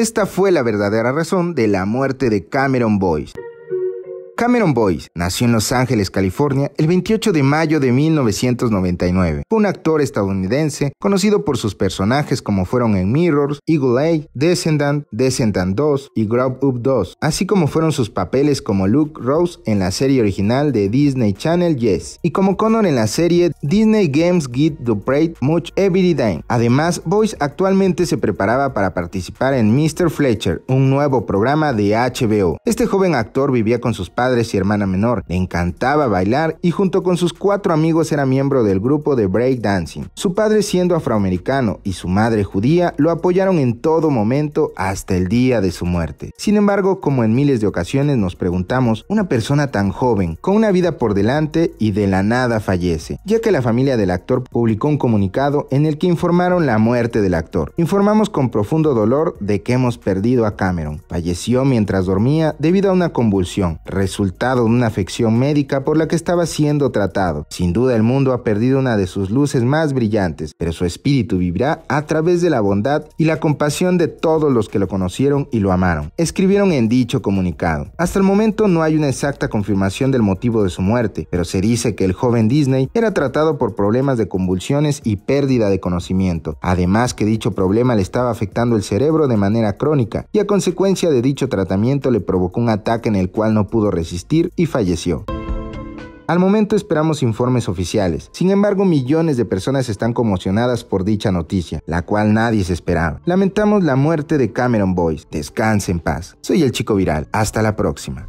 Esta fue la verdadera razón de la muerte de Cameron Boyce. Cameron Boyce nació en Los Ángeles, California, el 28 de mayo de 1999. Fue un actor estadounidense conocido por sus personajes como fueron en Mirrors, Eagle Eye, Descendant, Descendant 2 y Grow Up 2, así como fueron sus papeles como Luke Rose en la serie original de Disney Channel Yes y como Connor en la serie Disney Games Get the Great Much Every Day. Además, Boyce actualmente se preparaba para participar en Mr. Fletcher, un nuevo programa de HBO. Este joven actor vivía con sus padres padre y hermana menor. Le encantaba bailar y junto con sus cuatro amigos era miembro del grupo de break dancing. Su padre siendo afroamericano y su madre judía lo apoyaron en todo momento hasta el día de su muerte. Sin embargo, como en miles de ocasiones nos preguntamos, una persona tan joven, con una vida por delante y de la nada fallece, ya que la familia del actor publicó un comunicado en el que informaron la muerte del actor. Informamos con profundo dolor de que hemos perdido a Cameron. Falleció mientras dormía debido a una convulsión resultado de una afección médica por la que estaba siendo tratado. Sin duda el mundo ha perdido una de sus luces más brillantes, pero su espíritu vivirá a través de la bondad y la compasión de todos los que lo conocieron y lo amaron. Escribieron en dicho comunicado. Hasta el momento no hay una exacta confirmación del motivo de su muerte, pero se dice que el joven Disney era tratado por problemas de convulsiones y pérdida de conocimiento. Además que dicho problema le estaba afectando el cerebro de manera crónica y a consecuencia de dicho tratamiento le provocó un ataque en el cual no pudo resistir y falleció. Al momento esperamos informes oficiales, sin embargo millones de personas están conmocionadas por dicha noticia, la cual nadie se esperaba. Lamentamos la muerte de Cameron Boyce, descanse en paz. Soy el chico viral, hasta la próxima.